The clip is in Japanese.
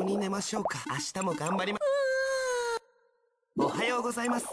緒に寝ましょうか明日も頑張りまおはようございます